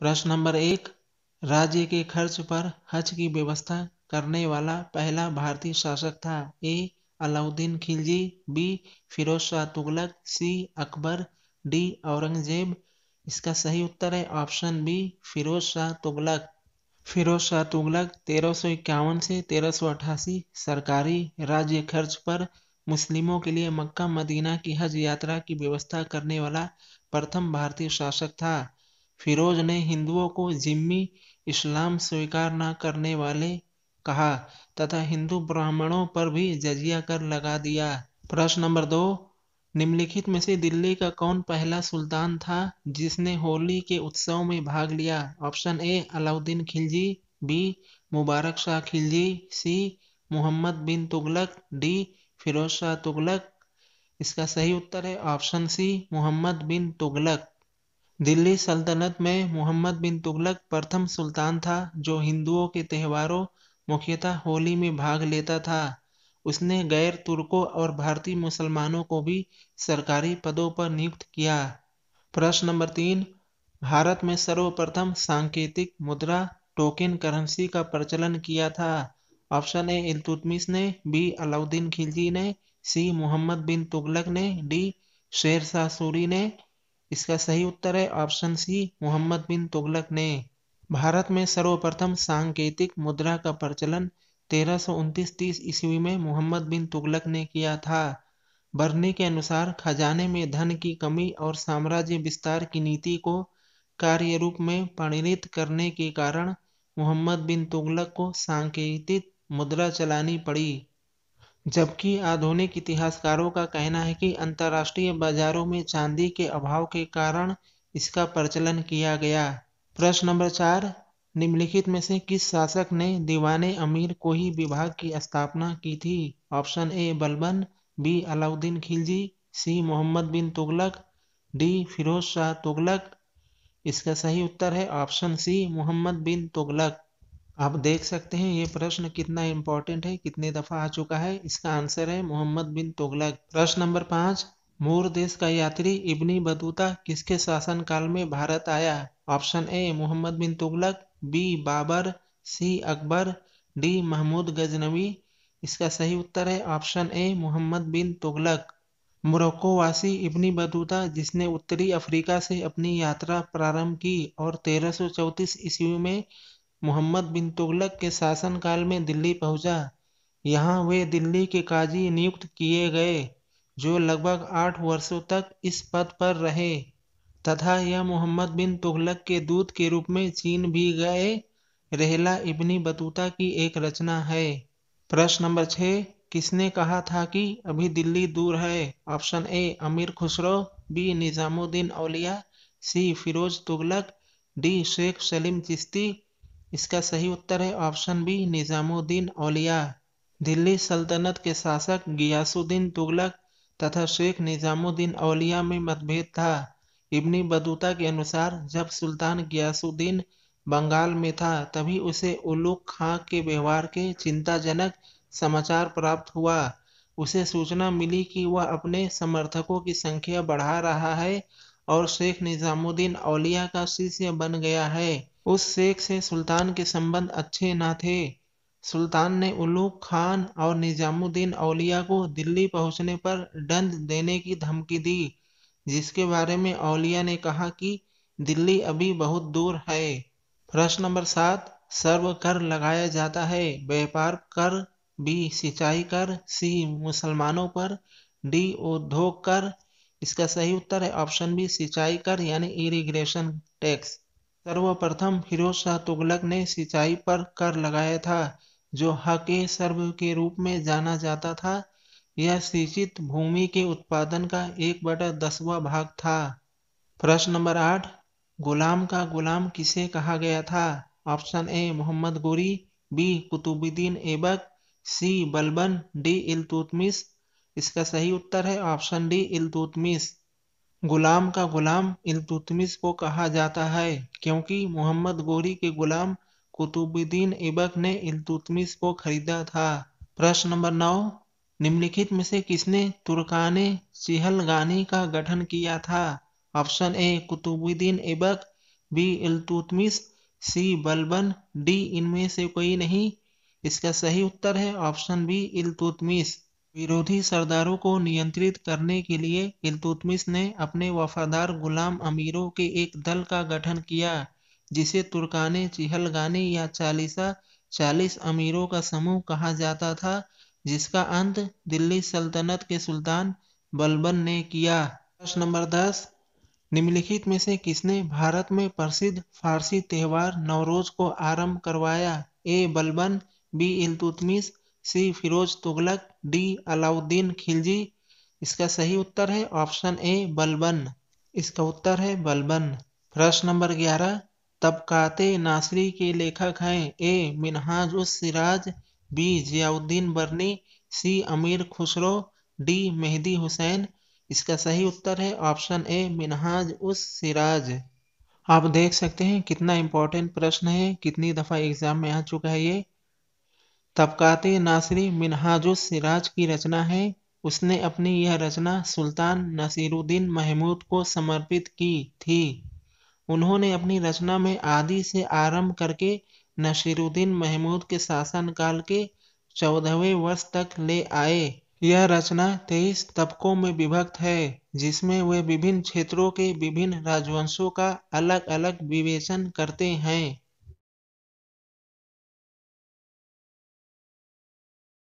प्रश्न नंबर एक राज्य के खर्च पर हज की व्यवस्था करने वाला पहला भारतीय शासक था A Alauddin Khilji B Firoz Shah Tughlaq C Akbar D Aurangzeb इसका सही उत्तर है ऑप्शन बी फिरोज शाह तुगलक फिरोज शाह तुगलक तेरह इक्यावन से तेरह सौ अठासी सरकारी राज्य खर्च पर मुस्लिमों के लिए मक्का मदीना की हज यात्रा की व्यवस्था करने वाला प्रथम भारतीय शासक था फिरोज ने हिंदुओं को जिम्मी इस्लाम स्वीकार न करने वाले कहा तथा हिंदू ब्राह्मणों पर भी जजिया कर लगा दिया प्रश्न नंबर दो निम्नलिखित में से दिल्ली का कौन पहला सुल्तान था जिसने होली के उत्सव में भाग लिया option A Alauddin Khilji B Mubarak Shah Khilji C Muhammad bin Tughlaq D Firoz Shah Tughlaq इसका सही उत्तर है ऑप्शन सी मोहम्मद बिन तुगलक दिल्ली सल्तनत में मोहम्मद बिन तुगलक प्रथम सुल्तान था जो हिंदुओं के त्योहारों मुख्यतः होली में भाग लेता था उसने गैर तुर्कों और भारतीय मुसलमानों को भी सरकारी पदों पर नियुक्त किया प्रश्न नंबर तीन भारत में सर्वप्रथम सांकेतिक मुद्रा टोकन करेंसी का प्रचलन किया था ऑप्शन ए इलतुतमिस ने बी अलाउद्दीन खिलजी ने सी मोहम्मद बिन तुगलक ने डी शेर सूरी ने इसका सही उत्तर है ऑप्शन सी मोहम्मद बिन तुगलक ने भारत में सर्वप्रथम सांकेतिक मुद्रा का प्रचलन तेरह सौ उनतीस तीस ईस्वी में मोहम्मद बिन तुगलक ने किया था बर्नी के अनुसार खजाने में धन की कमी और साम्राज्य विस्तार की नीति को कार्य रूप में परिणित करने के कारण मोहम्मद बिन तुगलक को सांकेतिक मुद्रा चलानी पड़ी जबकि आधुनिक इतिहासकारों का कहना है कि अंतर्राष्ट्रीय बाजारों में चांदी के अभाव के कारण इसका प्रचलन किया गया प्रश्न नंबर चार निम्नलिखित में से किस शासक ने दीवाने अमीर को ही विभाग की स्थापना की थी option A Balban B Alauddin Khilji C Muhammad bin Tughlaq D Firoz Shah Tughlaq इसका सही उत्तर है ऑप्शन सी मोहम्मद बिन तुगलक आप देख सकते हैं ये प्रश्न कितना इंपॉर्टेंट है कितने दफा आ चुका है इसका आंसर है मोहम्मद बिन तोगलक प्रश्न नंबर पांच मूर देश का यात्री इब्नी बतूता किसके शासन काल में भारत आया option A Muhammad bin Tughlaq B Babur C Akbar D Mahmud Ghaznavi इसका सही उत्तर है option A Muhammad bin Tughlaq Morocco वासी इब्नी बतूता जिसने उत्तरी अफ्रीका से अपनी यात्रा प्रारंभ की और 1334 ईस्वी में मोहम्मद बिन तुगलक के शासनकाल में दिल्ली पहुंचा यहाँ वे दिल्ली के काजी नियुक्त किए गए जो लगभग आठ वर्षों तक इस पद पर रहे तथा यह मोहम्मद बिन तुगलक के दूत के रूप में चीन भी गए रेहला इब्नी बतूता की एक रचना है प्रश्न नंबर छः किसने कहा था कि अभी दिल्ली दूर है option A Amir Khusro B Nizamuddin Auliya C Firoz Tughlaq D Shaikh Salim Chishti इसका सही उत्तर है ऑप्शन बी निज़ामुद्दीन औलिया दिल्ली सल्तनत के शासक गियासुद्दीन तुगलक तथा शेख निज़ामुद्दीन औलिया में मतभेद था इब्नी बदूता के अनुसार जब सुल्तान गियासुद्दीन बंगाल में था तभी उसे उलूक खां के व्यवहार के चिंताजनक समाचार प्राप्त हुआ उसे सूचना मिली कि वह अपने समर्थकों की संख्या बढ़ा रहा है और शेख निज़ामुद्दीन औलिया का शिष्य बन गया है उस शेख से सुल्तान के संबंध अच्छे न थे सुल्तान ने उलूक खान और निजामुद्दीन औलिया को दिल्ली पहुंचने पर दंड देने की धमकी दी जिसके बारे में औलिया ने कहा कि दिल्ली अभी बहुत दूर है प्रश्न नंबर सात सर्व कर लगाया जाता है व्यापार कर बी सिंचाई कर सी मुसलमानों पर डी उद्योग कर इसका सही उत्तर है ऑप्शन बी सिंचाई कर यानी इरिग्रेशन टैक्स सर्वप्रथम फिरोज शाह तुगलक ने सिंचाई पर कर लगाया था जो हक सर्व के रूप में जाना जाता था यह सिंचित भूमि के उत्पादन का एक बटा दसवा भाग था प्रश्न नंबर आठ गुलाम का गुलाम किसे कहा गया था option A Muhammad Ghori B Qutubuddin Aibak C Balban D Iltutmish इसका सही उत्तर है ऑप्शन डी इलतुतमिस गुलाम का गुलाम इलतुतमिस को कहा जाता है क्योंकि मोहम्मद गोरी के गुलाम कुतुबुद्दीन ऐबक ने इल्तुतमिस को खरीदा था प्रश्न नंबर नौ निम्नलिखित में से किसने तुर्काने गानी का गठन किया था option A Qutubuddin Aibak B Iltutmish C Balban D इनमें से कोई नहीं इसका सही उत्तर है ऑप्शन बी इलतुतमिस विरोधी सरदारों को नियंत्रित करने के लिए इल्तुतमिश ने अपने वफादार गुलाम अमीरों के एक दल का गठन किया जिसे तुर्काने चिहलगानी या चालीसा चालीस अमीरों का समूह कहा जाता था जिसका अंत दिल्ली सल्तनत के सुल्तान बलबन ने किया प्रश्न नंबर दस निम्नलिखित में से किसने भारत में प्रसिद्ध फारसी त्यौहार नवरोज को आरंभ करवाया A Balban B Iltutmish C Firoz Tughlaq D Alauddin Khilji इसका सही उत्तर है ऑप्शन ए बलबन इसका उत्तर है बलबन प्रश्न नंबर ग्यारह तबकाते नासरी के लेखक हैं A Minhaj us Siraj B Ziauddin Barani C Amir Khusro D Mehdi Hussain इसका सही उत्तर है ऑप्शन ए मिनहाज उस सिराज आप देख सकते हैं कितना इम्पोर्टेंट प्रश्न है कितनी दफ़ा एग्ज़ाम में आ चुका है ये तबकाते नासरी सिराज की रचना है उसने अपनी यह रचना सुल्तान नसीरुद्दीन महमूद को समर्पित की थी उन्होंने अपनी रचना में आदि से आरंभ करके नसीरुद्दीन महमूद के शासनकाल के चौदहवें वर्ष तक ले आए यह रचना तेईस तबकों में विभक्त है जिसमें वे विभिन्न क्षेत्रों के विभिन्न राजवंशों का अलग अलग विवेचन करते हैं